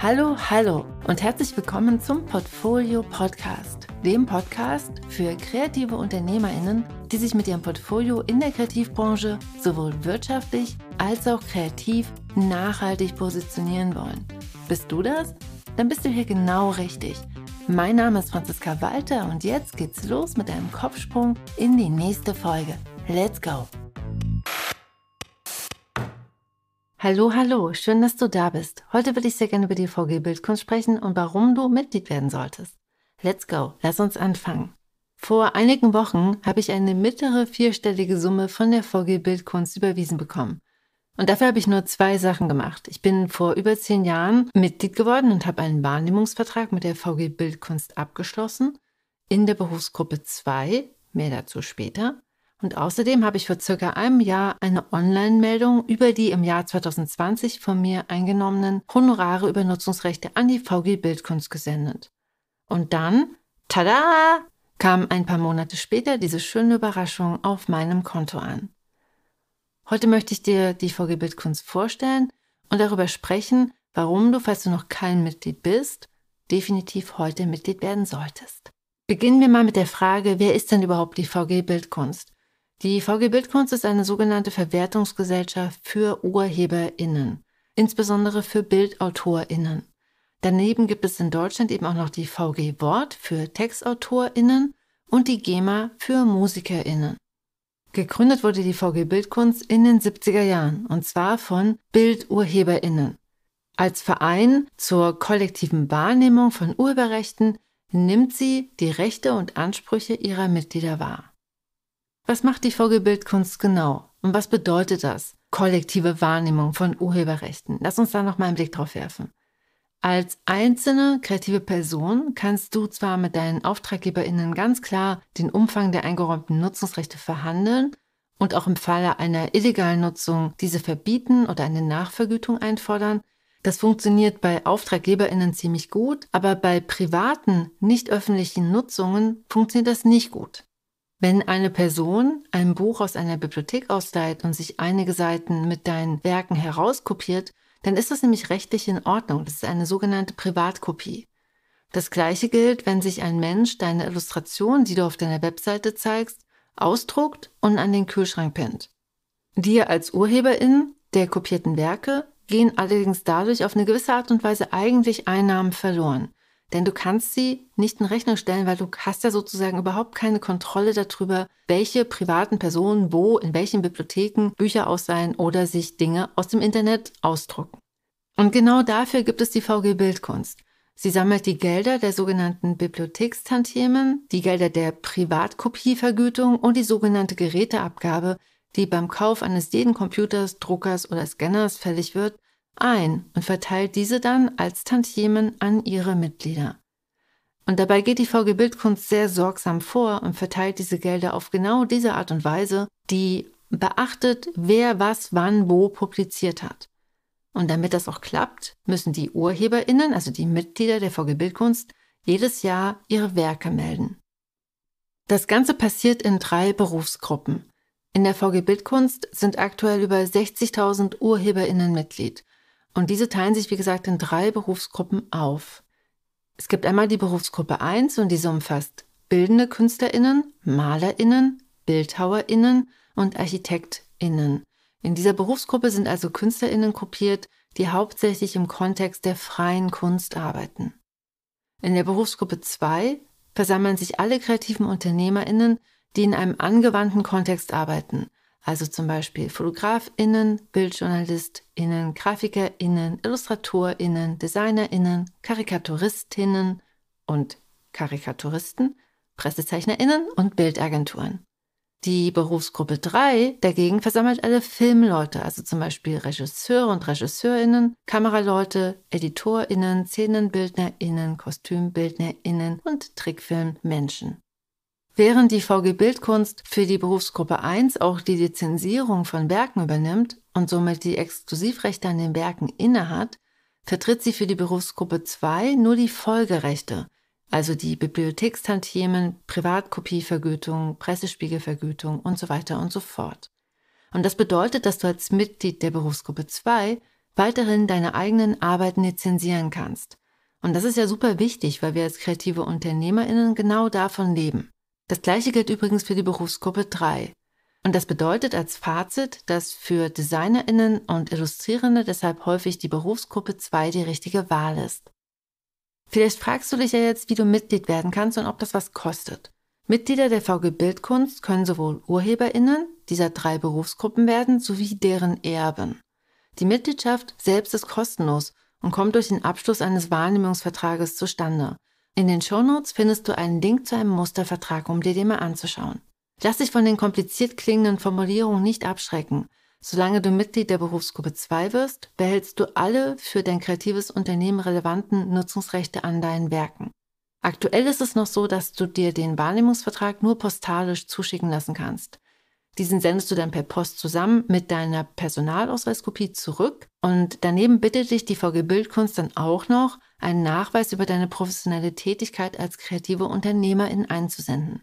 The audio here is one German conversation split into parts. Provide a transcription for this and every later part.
Hallo, hallo und herzlich willkommen zum Portfolio Podcast, dem Podcast für kreative Unternehmerinnen, die sich mit ihrem Portfolio in der Kreativbranche sowohl wirtschaftlich als auch kreativ nachhaltig positionieren wollen. Bist du das? Dann bist du hier genau richtig. Mein Name ist Franziska Walter und jetzt geht's los mit einem Kopfsprung in die nächste Folge. Let's go! Hallo, hallo, schön, dass du da bist. Heute würde ich sehr gerne über die VG Bildkunst sprechen und warum du Mitglied werden solltest. Let's go, lass uns anfangen. Vor einigen Wochen habe ich eine mittlere vierstellige Summe von der VG Bildkunst überwiesen bekommen. Und dafür habe ich nur zwei Sachen gemacht. Ich bin vor über zehn Jahren Mitglied geworden und habe einen Wahrnehmungsvertrag mit der VG Bildkunst abgeschlossen in der Berufsgruppe 2, mehr dazu später. Und außerdem habe ich vor circa einem Jahr eine Online-Meldung über die im Jahr 2020 von mir eingenommenen Honorare über Nutzungsrechte an die VG Bildkunst gesendet. Und dann, tada, kam ein paar Monate später diese schöne Überraschung auf meinem Konto an. Heute möchte ich dir die VG Bildkunst vorstellen und darüber sprechen, warum du, falls du noch kein Mitglied bist, definitiv heute Mitglied werden solltest. Beginnen wir mal mit der Frage, wer ist denn überhaupt die VG Bildkunst? Die VG Bildkunst ist eine sogenannte Verwertungsgesellschaft für UrheberInnen, insbesondere für BildautorInnen. Daneben gibt es in Deutschland eben auch noch die VG Wort für TextautorInnen und die GEMA für MusikerInnen. Gegründet wurde die VG Bildkunst in den 70er Jahren und zwar von BildurheberInnen. Als Verein zur kollektiven Wahrnehmung von Urheberrechten nimmt sie die Rechte und Ansprüche ihrer Mitglieder wahr. Was macht die VG Bildkunst genau und was bedeutet das? Kollektive Wahrnehmung von Urheberrechten. Lass uns da nochmal einen Blick drauf werfen. Als einzelne kreative Person kannst du zwar mit deinen AuftraggeberInnen ganz klar den Umfang der eingeräumten Nutzungsrechte verhandeln und auch im Falle einer illegalen Nutzung diese verbieten oder eine Nachvergütung einfordern. Das funktioniert bei AuftraggeberInnen ziemlich gut, aber bei privaten, nicht öffentlichen Nutzungen funktioniert das nicht gut. Wenn eine Person ein Buch aus einer Bibliothek ausleiht und sich einige Seiten mit deinen Werken herauskopiert, dann ist das nämlich rechtlich in Ordnung. Das ist eine sogenannte Privatkopie. Das gleiche gilt, wenn sich ein Mensch deine Illustration, die du auf deiner Webseite zeigst, ausdruckt und an den Kühlschrank pennt. Dir als Urheberin der kopierten Werke gehen allerdings dadurch auf eine gewisse Art und Weise eigentlich Einnahmen verloren. Denn du kannst sie nicht in Rechnung stellen, weil du hast ja sozusagen überhaupt keine Kontrolle darüber, welche privaten Personen wo in welchen Bibliotheken Bücher ausleihen oder sich Dinge aus dem Internet ausdrucken. Und genau dafür gibt es die VG Bildkunst. Sie sammelt die Gelder der sogenannten Bibliothekstantiemen, die Gelder der Privatkopievergütung und die sogenannte Geräteabgabe, die beim Kauf eines jeden Computers, Druckers oder Scanners fällig wird ein und verteilt diese dann als Tantiemen an ihre Mitglieder. Und dabei geht die VG Bildkunst sehr sorgsam vor und verteilt diese Gelder auf genau diese Art und Weise, die beachtet, wer was wann wo publiziert hat. Und damit das auch klappt, müssen die Urheberinnen, also die Mitglieder der VG Bildkunst, jedes Jahr ihre Werke melden. Das Ganze passiert in drei Berufsgruppen. In der VG Bildkunst sind aktuell über 60.000 Urheberinnen Mitglied. Und diese teilen sich, wie gesagt, in drei Berufsgruppen auf. Es gibt einmal die Berufsgruppe 1 und diese umfasst bildende Künstlerinnen, Malerinnen, Bildhauerinnen und Architektinnen. In dieser Berufsgruppe sind also Künstlerinnen gruppiert, die hauptsächlich im Kontext der freien Kunst arbeiten. In der Berufsgruppe 2 versammeln sich alle kreativen Unternehmerinnen, die in einem angewandten Kontext arbeiten, also zum Beispiel Fotografinnen, Bildjournalistinnen, Grafikerinnen, Illustratorinnen, Designerinnen, Karikaturistinnen und Karikaturisten, Pressezeichnerinnen und Bildagenturen. Die Berufsgruppe 3 dagegen versammelt alle Filmleute, also zum Beispiel Regisseure und Regisseurinnen, Kameraleute, Editorinnen, Szenenbildnerinnen, Kostümbildnerinnen und Trickfilmmenschen. Während die VG Bildkunst für die Berufsgruppe 1 auch die Lizenzierung von Werken übernimmt und somit die Exklusivrechte an den Werken innehat, vertritt sie für die Berufsgruppe 2 nur die Folgerechte, also die Bibliothekstantiemen, Privatkopievergütung, Pressespiegelvergütung und so weiter und so fort. Und das bedeutet, dass du als Mitglied der Berufsgruppe 2 weiterhin deine eigenen Arbeiten lizenzieren kannst. Und das ist ja super wichtig, weil wir als kreative UnternehmerInnen genau davon leben. Das gleiche gilt übrigens für die Berufsgruppe 3. Und das bedeutet als Fazit, dass für Designerinnen und Illustrierende deshalb häufig die Berufsgruppe 2 die richtige Wahl ist. Vielleicht fragst du dich ja jetzt, wie du Mitglied werden kannst und ob das was kostet. Mitglieder der VG Bildkunst können sowohl Urheberinnen dieser drei Berufsgruppen werden, sowie deren Erben. Die Mitgliedschaft selbst ist kostenlos und kommt durch den Abschluss eines Wahrnehmungsvertrages zustande. In den Shownotes findest du einen Link zu einem Mustervertrag, um dir den mal anzuschauen. Lass dich von den kompliziert klingenden Formulierungen nicht abschrecken. Solange du Mitglied der Berufsgruppe 2 wirst, behältst du alle für dein kreatives Unternehmen relevanten Nutzungsrechte an deinen Werken. Aktuell ist es noch so, dass du dir den Wahrnehmungsvertrag nur postalisch zuschicken lassen kannst. Diesen sendest du dann per Post zusammen mit deiner Personalausweiskopie zurück und daneben bittet dich die VG Bildkunst dann auch noch, einen Nachweis über deine professionelle Tätigkeit als kreative Unternehmerin einzusenden.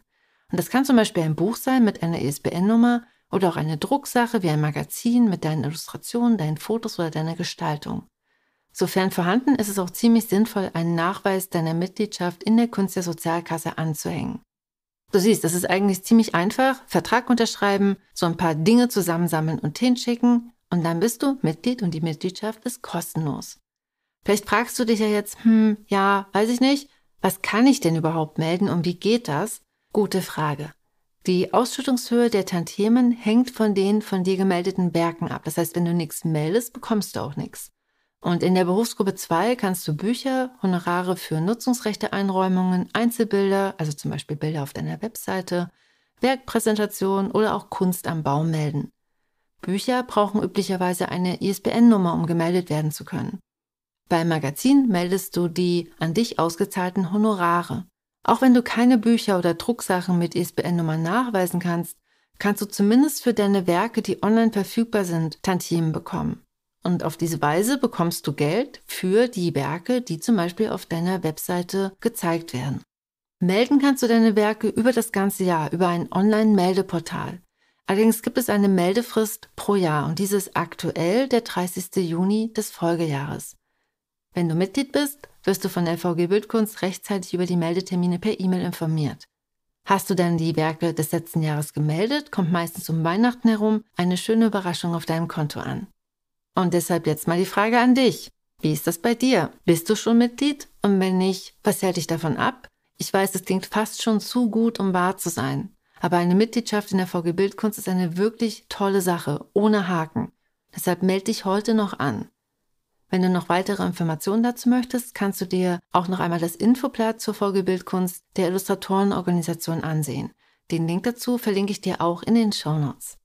Und das kann zum Beispiel ein Buch sein mit einer ISBN-Nummer e oder auch eine Drucksache wie ein Magazin mit deinen Illustrationen, deinen Fotos oder deiner Gestaltung. Sofern vorhanden, ist es auch ziemlich sinnvoll, einen Nachweis deiner Mitgliedschaft in der Kunst der Sozialkasse anzuhängen. Du siehst, das ist eigentlich ziemlich einfach. Vertrag unterschreiben, so ein paar Dinge zusammensammeln und hinschicken und dann bist du Mitglied und die Mitgliedschaft ist kostenlos. Vielleicht fragst du dich ja jetzt, hm, ja, weiß ich nicht, was kann ich denn überhaupt melden und wie geht das? Gute Frage. Die Ausschüttungshöhe der Tantiemen hängt von den von dir gemeldeten Werken ab. Das heißt, wenn du nichts meldest, bekommst du auch nichts. Und in der Berufsgruppe 2 kannst du Bücher, Honorare für Nutzungsrechteeinräumungen, Einzelbilder, also zum Beispiel Bilder auf deiner Webseite, Werkpräsentationen oder auch Kunst am Baum melden. Bücher brauchen üblicherweise eine ISBN-Nummer, um gemeldet werden zu können. Beim Magazin meldest du die an dich ausgezahlten Honorare. Auch wenn du keine Bücher oder Drucksachen mit ISBN-Nummern nachweisen kannst, kannst du zumindest für deine Werke, die online verfügbar sind, Tantiemen bekommen. Und auf diese Weise bekommst du Geld für die Werke, die zum Beispiel auf deiner Webseite gezeigt werden. Melden kannst du deine Werke über das ganze Jahr über ein Online-Meldeportal. Allerdings gibt es eine Meldefrist pro Jahr und diese ist aktuell der 30. Juni des Folgejahres. Wenn du Mitglied bist, wirst du von der VG Bildkunst rechtzeitig über die Meldetermine per E-Mail informiert. Hast du dann die Werke des letzten Jahres gemeldet, kommt meistens um Weihnachten herum eine schöne Überraschung auf deinem Konto an. Und deshalb jetzt mal die Frage an dich. Wie ist das bei dir? Bist du schon Mitglied? Und wenn nicht, was hält dich davon ab? Ich weiß, es klingt fast schon zu gut, um wahr zu sein. Aber eine Mitgliedschaft in der VG Bildkunst ist eine wirklich tolle Sache, ohne Haken. Deshalb melde dich heute noch an. Wenn du noch weitere Informationen dazu möchtest, kannst du dir auch noch einmal das Infoblatt zur Folge Bildkunst der Illustratorenorganisation ansehen. Den Link dazu verlinke ich dir auch in den Shownotes.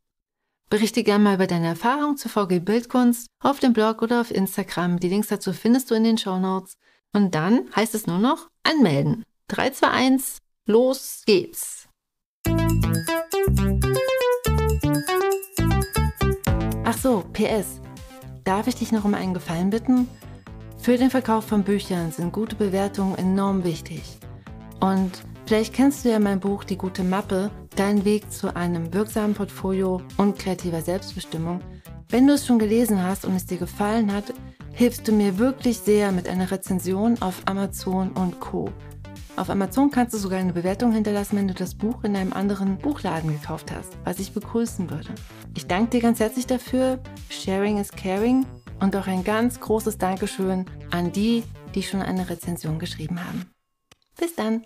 Berichte gerne mal über deine Erfahrung zur VG Bildkunst auf dem Blog oder auf Instagram. Die Links dazu findest du in den Shownotes. Und dann heißt es nur noch anmelden. 3, 2, 1, los geht's! Ach so, PS darf ich dich noch um einen Gefallen bitten? Für den Verkauf von Büchern sind gute Bewertungen enorm wichtig. Und vielleicht kennst du ja mein Buch Die gute Mappe, dein Weg zu einem wirksamen Portfolio und kreativer Selbstbestimmung. Wenn du es schon gelesen hast und es dir gefallen hat, hilfst du mir wirklich sehr mit einer Rezension auf Amazon und Co. Auf Amazon kannst du sogar eine Bewertung hinterlassen, wenn du das Buch in einem anderen Buchladen gekauft hast, was ich begrüßen würde. Ich danke dir ganz herzlich dafür. Sharing is caring. Und auch ein ganz großes Dankeschön an die, die schon eine Rezension geschrieben haben. Bis dann!